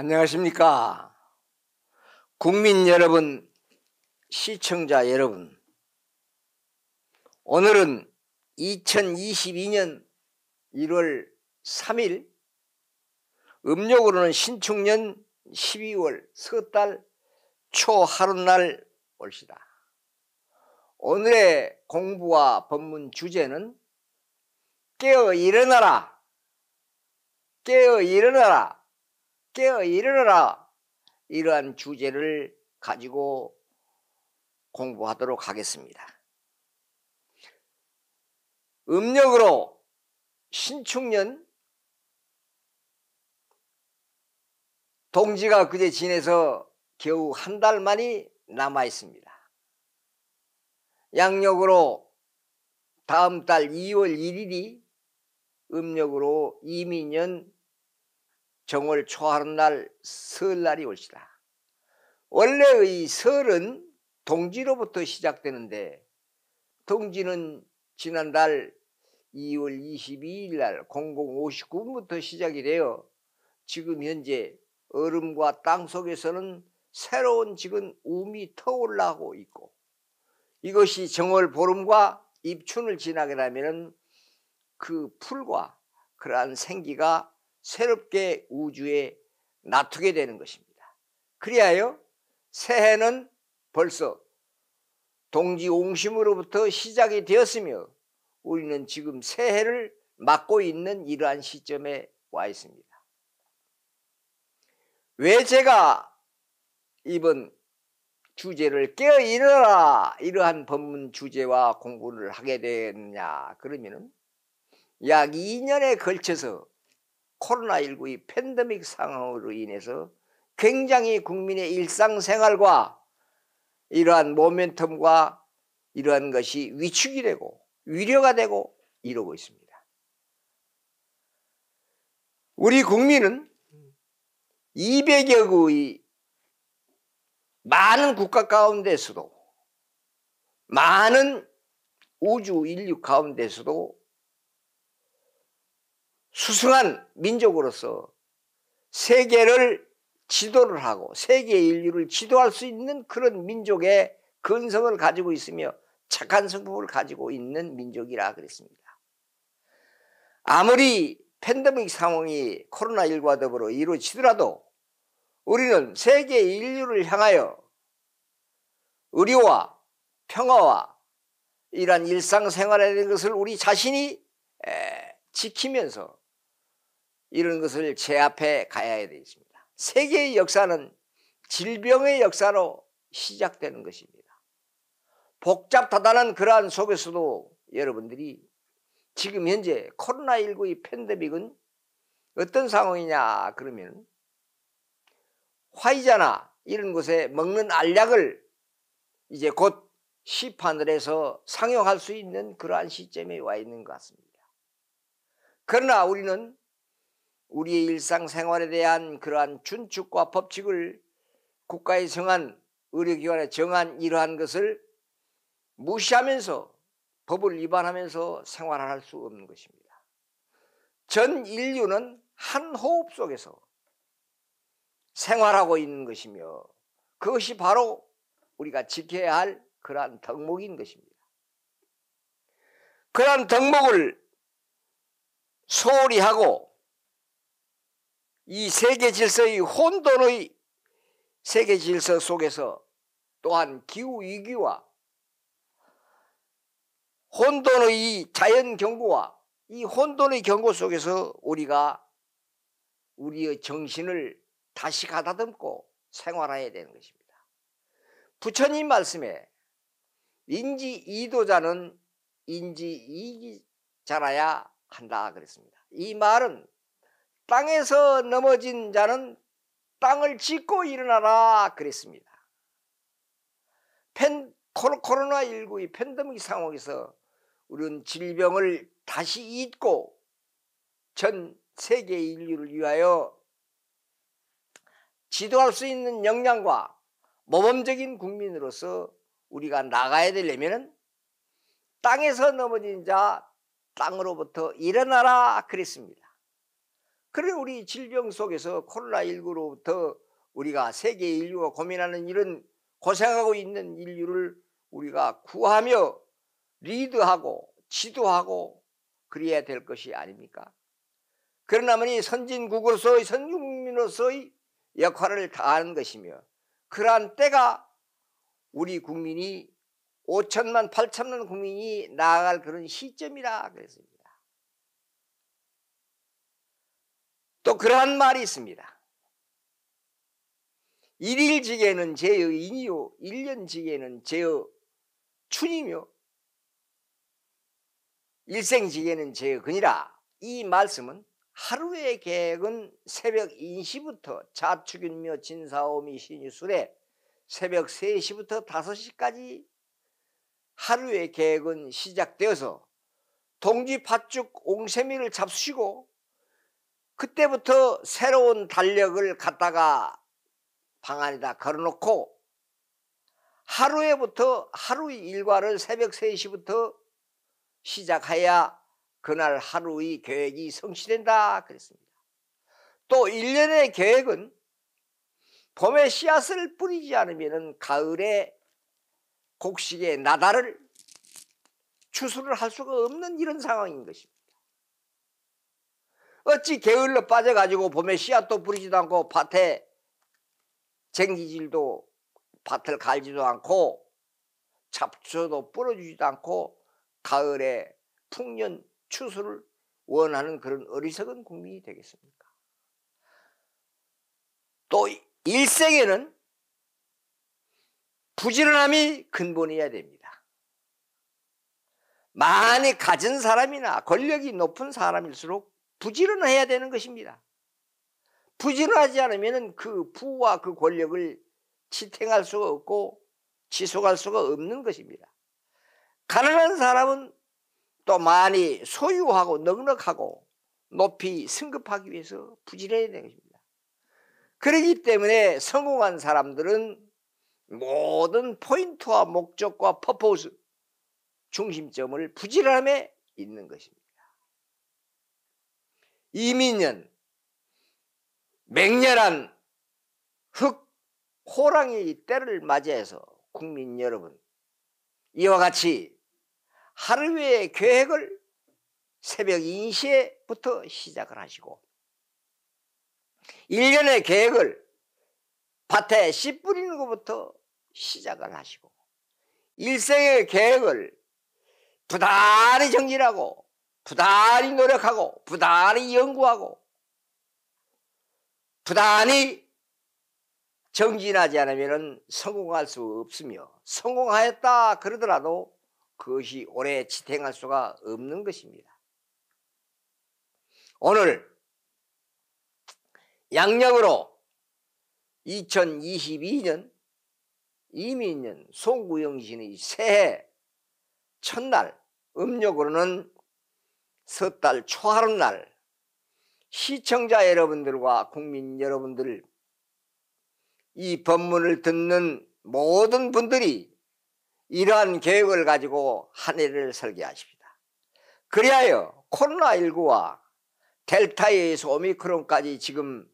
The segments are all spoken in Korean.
안녕하십니까. 국민 여러분, 시청자 여러분. 오늘은 2022년 1월 3일, 음력으로는 신축년 12월 석달 초하루날 올시다. 오늘의 공부와 법문 주제는 깨어 일어나라! 깨어 일어나라! 깨어 일어나라 이러한 주제를 가지고 공부하도록 하겠습니다. 음력으로 신축년 동지가 그제 지내서 겨우 한 달만이 남아 있습니다. 양력으로 다음 달 2월 1일이 음력으로 이민년 정월 초하는 날 설날이 올시다. 원래의 설은 동지로부터 시작되는데 동지는 지난달 2월 22일 날 0059분부터 시작이 되어 지금 현재 얼음과 땅 속에서는 새로운 지금 움이 터올라고 있고 이것이 정월 보름과 입춘을 지나게 되면 그 풀과 그러한 생기가 새롭게 우주에 나투게 되는 것입니다. 그리하여 새해는 벌써 동지옹심으로부터 시작이 되었으며 우리는 지금 새해를 맡고 있는 이러한 시점에 와 있습니다. 왜 제가 이번 주제를 깨어 일어라 이러한 법문 주제와 공부를 하게 되느냐 그러면은 약 2년에 걸쳐서 코로나19의 팬데믹 상황으로 인해서 굉장히 국민의 일상생활과 이러한 모멘텀과 이러한 것이 위축이 되고 위려가 되고 이러고 있습니다. 우리 국민은 200여 개의 그 많은 국가 가운데서도 많은 우주 인류 가운데서도 수승한 민족으로서 세계를 지도를 하고 세계 인류를 지도할 수 있는 그런 민족의 근성을 가지고 있으며 착한 성품을 가지고 있는 민족이라 그랬습니다. 아무리 팬데믹 상황이 코로나19와 더불어 이루어지더라도 우리는 세계 인류를 향하여 의료와 평화와 이러한 일상생활에 대한 것을 우리 자신이 지키면서 이런 것을 제압해 가야 되겠습니다. 세계의 역사는 질병의 역사로 시작되는 것입니다. 복잡하다는 그러한 속에서도 여러분들이 지금 현재 코로나19의 팬데믹은 어떤 상황이냐 그러면 화이자나 이런 곳에 먹는 알약을 이제 곧 시판을 해서 상용할 수 있는 그러한 시점에 와 있는 것 같습니다. 그러나 우리는 우리의 일상생활에 대한 그러한 준축과 법칙을 국가에 정한 의료기관에 정한 이러한 것을 무시하면서 법을 위반하면서 생활할 수 없는 것입니다. 전 인류는 한 호흡 속에서 생활하고 있는 것이며 그것이 바로 우리가 지켜야 할 그러한 덕목인 것입니다. 그러한 덕목을 소홀히 하고 이 세계 질서의 혼돈의 세계 질서 속에서 또한 기후 위기와 혼돈의 이 자연 경고와 이 혼돈의 경고 속에서 우리가 우리의 정신을 다시 가다듬고 생활해야 되는 것입니다. 부처님 말씀에 인지 이도자는 인지 이기자라야 한다 그랬습니다. 이 말은 땅에서 넘어진 자는 땅을 짓고 일어나라 그랬습니다. 팬, 코로나19 의 팬데믹 상황에서 우리는 질병을 다시 잊고 전 세계 인류를 위하여 지도할 수 있는 역량과 모범적인 국민으로서 우리가 나가야 되려면 땅에서 넘어진 자 땅으로부터 일어나라 그랬습니다. 그래 우리 질병 속에서 코로나19로부터 우리가 세계 인류가 고민하는 이런 고생하고 있는 인류를 우리가 구하며 리드하고 지도하고 그래야 될 것이 아닙니까? 그러나 만이 선진국으로서의 선국민으로서의 역할을 다하는 것이며 그러한 때가 우리 국민이 5천만 8천만 국민이 나아갈 그런 시점이라 그랬습니다. 또 그러한 말이 있습니다. 일일지게는 제의 인이요 일년지게는 제의 춘이며 일생지게는 제의 근이라 이 말씀은 하루의 계획은 새벽 2시부터 자축인묘 진사오미 신유술에 새벽 3시부터 5시까지 하루의 계획은 시작되어서 동지 팥죽 옹세미를 잡수시고 그때부터 새로운 달력을 갖다가 방 안에다 걸어놓고 하루에부터 하루의 일과를 새벽 3시부터 시작하여 그날 하루의 계획이 성취된다 그랬습니다. 또 1년의 계획은 봄에 씨앗을 뿌리지 않으면 가을에 곡식의 나다를 추수를 할 수가 없는 이런 상황인 것입니다. 어찌 게을러 빠져가지고 봄에 씨앗도 뿌리지도 않고 밭에 쟁기질도 밭을 갈지도 않고 잡초도 뿌려주지도 않고 가을에 풍년 추수를 원하는 그런 어리석은 국민이 되겠습니까? 또 일생에는 부지런함이 근본이어야 됩니다. 많이 가진 사람이나 권력이 높은 사람일수록 부지런해야 되는 것입니다. 부지런하지 않으면 그 부와 그 권력을 지탱할 수가 없고 지속할 수가 없는 것입니다. 가난한 사람은 또 많이 소유하고 넉넉하고 높이 승급하기 위해서 부지런해야 되는 것입니다. 그러기 때문에 성공한 사람들은 모든 포인트와 목적과 퍼포스 중심점을 부지런함에 있는 것입니다. 이민년 맹렬한 흑 호랑이 때를 맞이해서 국민 여러분 이와 같이 하루의 계획을 새벽 2시에부터 시작을 하시고 1년의 계획을 밭에 씨 뿌리는 것부터 시작을 하시고 일생의 계획을 부단히 정진하고 부단히 노력하고 부단히 연구하고 부단히 정진하지 않으면 성공할 수 없으며 성공하였다 그러더라도 그것이 오래 지탱할 수가 없는 것입니다. 오늘 양력으로 2022년 이민년 송구영신의 새해 첫날 음력으로는 섣달 초하름 날 시청자 여러분들과 국민 여러분들 이 법문을 듣는 모든 분들이 이러한 계획을 가지고 한 해를 설계하십니다. 그리하여 코로나19와 델타에서 오미크론까지 지금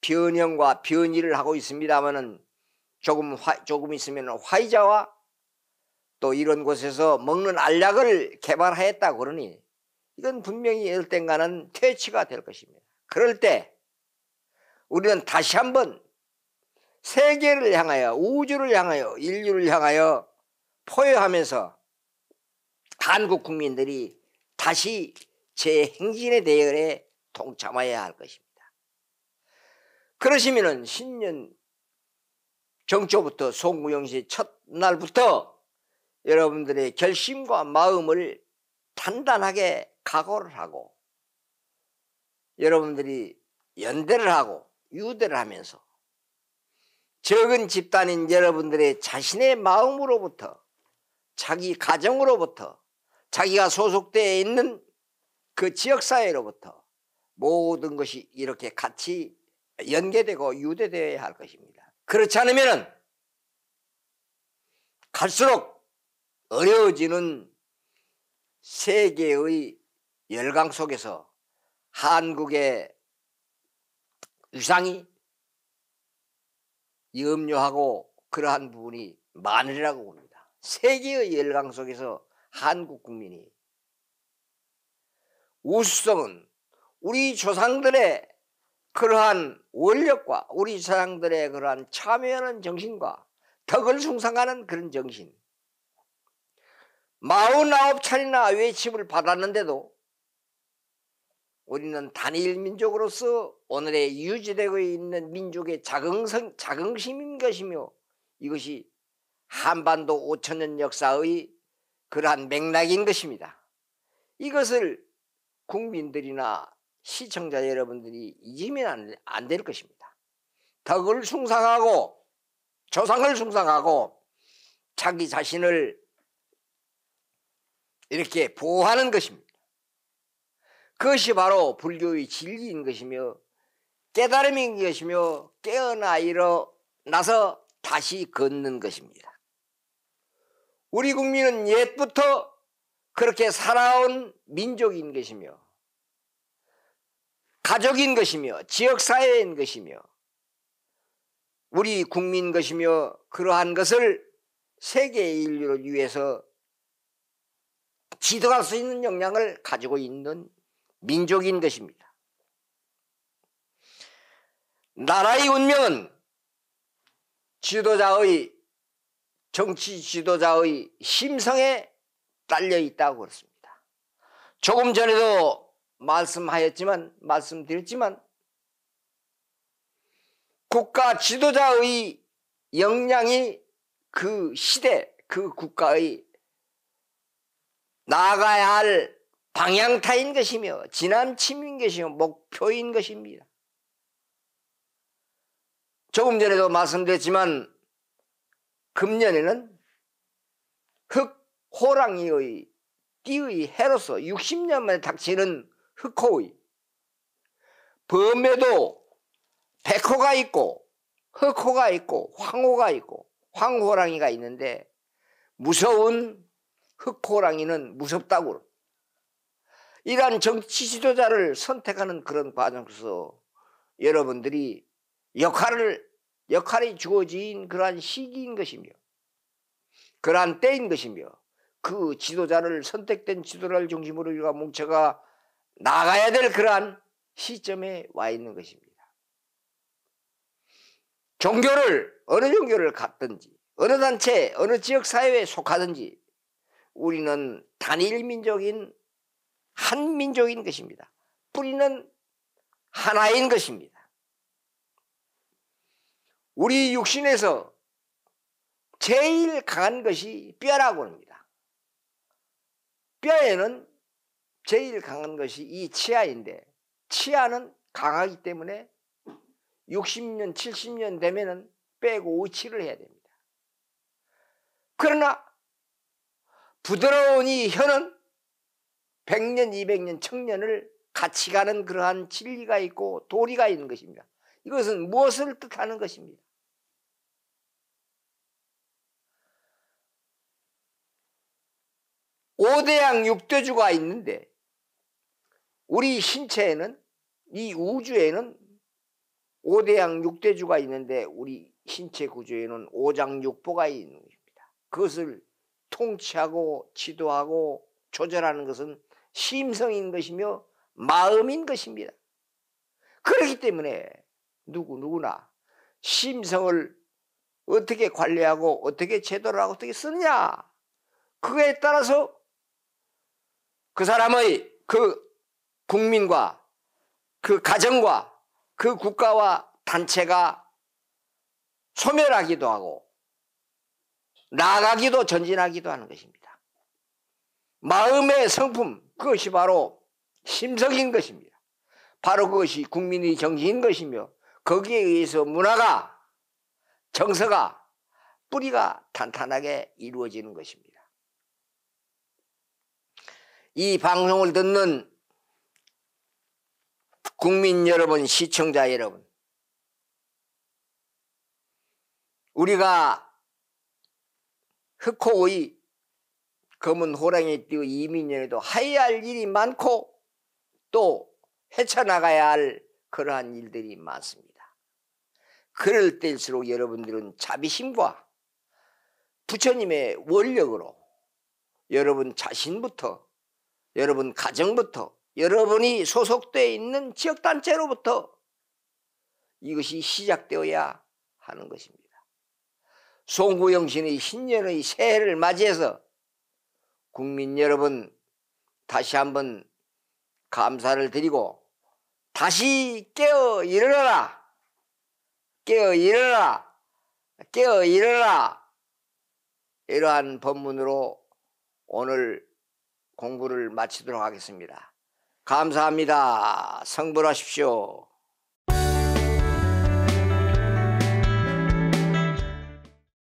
변형과 변이를 하고 있습니다만은 조금 화, 조금 있으면 화이자와 또 이런 곳에서 먹는 알약을 개발하였다 그러니 이건 분명히 이 열땐가는 퇴치가 될 것입니다. 그럴 때 우리는 다시 한번 세계를 향하여 우주를 향하여 인류를 향하여 포효하면서 한국 국민들이 다시 재행진에 대열에 동참해야 할 것입니다. 그러시면은 신년 정초부터 송구영시 첫날부터 여러분들의 결심과 마음을 단단하게 각오를 하고 여러분들이 연대를 하고 유대를 하면서 적은 집단인 여러분들의 자신의 마음으로부터 자기 가정으로부터 자기가 소속되어 있는 그 지역사회로부터 모든 것이 이렇게 같이 연계되고 유대되어야 할 것입니다. 그렇지 않으면 갈수록 어려워지는 세계의 열강 속에서 한국의 위상이 염려하고 그러한 부분이 많으리라고 봅니다. 세계의 열강 속에서 한국 국민이 우수성은 우리 조상들의 그러한 원력과 우리 사상들의 그러한 참여하는 정신과 덕을 숭상하는 그런 정신 마흔아홉 차례나 외침을 받았는데도 우리는 단일 민족으로서 오늘의 유지되고 있는 민족의 자긍성, 자긍심인 것이며 이것이 한반도 5천년 역사의 그러한 맥락인 것입니다. 이것을 국민들이나 시청자 여러분들이 잊으면 안, 안될 것입니다. 덕을 숭상하고 조상을 숭상하고 자기 자신을 이렇게 보호하는 것입니다. 그것이 바로 불교의 진리인 것이며 깨달음인 것이며 깨어나 일어나서 다시 걷는 것입니다. 우리 국민은 옛부터 그렇게 살아온 민족인 것이며 가족인 것이며 지역사회인 것이며 우리 국민 것이며 그러한 것을 세계 인류를 위해서 지도할 수 있는 역량을 가지고 있는 민족인 것입니다. 나라의 운명은 지도자의 정치 지도자의 심성에 딸려 있다고 그렇습니다. 조금 전에도 말씀하였지만 말씀드렸지만 국가 지도자의 역량이 그 시대 그 국가의 나아가야 할 방향타인 것이며 지남침인 것이며 목표인 것입니다. 조금 전에도 말씀드렸지만 금년에는 흑호랑이의 띠의 해로서 60년 만에 닥치는 흑호의 범에도 백호가 있고 흑호가 있고 황호가 있고 황호랑이가 있는데 무서운 흑호랑이는 무섭다고 이러한 정치 지도자를 선택하는 그런 과정에서 여러분들이 역할을 역할이 주어진 그러한 시기인 것이며 그러한 때인 것이며 그 지도자를 선택된 지도자를 중심으로 우리가 뭉쳐가 나가야 될 그러한 시점에 와 있는 것입니다. 종교를 어느 종교를 갔든지 어느 단체 어느 지역 사회에 속하든지 우리는 단일 민족인 한 민족인 것입니다. 뿌리는 하나인 것입니다. 우리 육신에서 제일 강한 것이 뼈라고 합니다. 뼈에는 제일 강한 것이 이 치아인데 치아는 강하기 때문에 60년 70년 되면은 빼고 오치를 해야 됩니다. 그러나 부드러운 이 혀는 100년 200년 청년을 같이 가는 그러한 진리가 있고 도리가 있는 것입니다. 이것은 무엇을 뜻하는 것입니다. 오대양 육대주가 있는데 우리 신체에는 이 우주에는 5대양 6대주가 있는데 우리 신체 구조에는 5장 6보가 있는 것입니다. 그것을 통치하고 지도하고 조절하는 것은 심성인 것이며 마음인 것입니다. 그렇기 때문에 누구 누구나 심성을 어떻게 관리하고 어떻게 제도를 하고 어떻게 쓰느냐 그에 거 따라서 그 사람의 그 국민과 그 가정과 그 국가와 단체가 소멸하기도 하고 나가기도 전진하기도 하는 것입니다. 마음의 성품 그것이 바로 심석인 것입니다. 바로 그것이 국민의 정신인 것이며 거기에 의해서 문화가 정서가 뿌리가 탄탄하게 이루어지는 것입니다. 이 방송을 듣는 국민 여러분, 시청자 여러분, 우리가 흑호의 검은 호랑이 띠어 이민년에도 하여야할 일이 많고 또 헤쳐나가야 할 그러한 일들이 많습니다. 그럴 때일수록 여러분들은 자비심과 부처님의 원력으로 여러분 자신부터 여러분 가정부터 여러분이 소속되어 있는 지역단체로부터 이것이 시작되어야 하는 것입니다. 송구영신의 신년의 새해를 맞이해서 국민 여러분 다시 한번 감사를 드리고 다시 깨어 일어나라 깨어 일어나라 깨어 일어나라 이러한 법문으로 오늘 공부를 마치도록 하겠습니다. 감사합니다. 성불하십시오.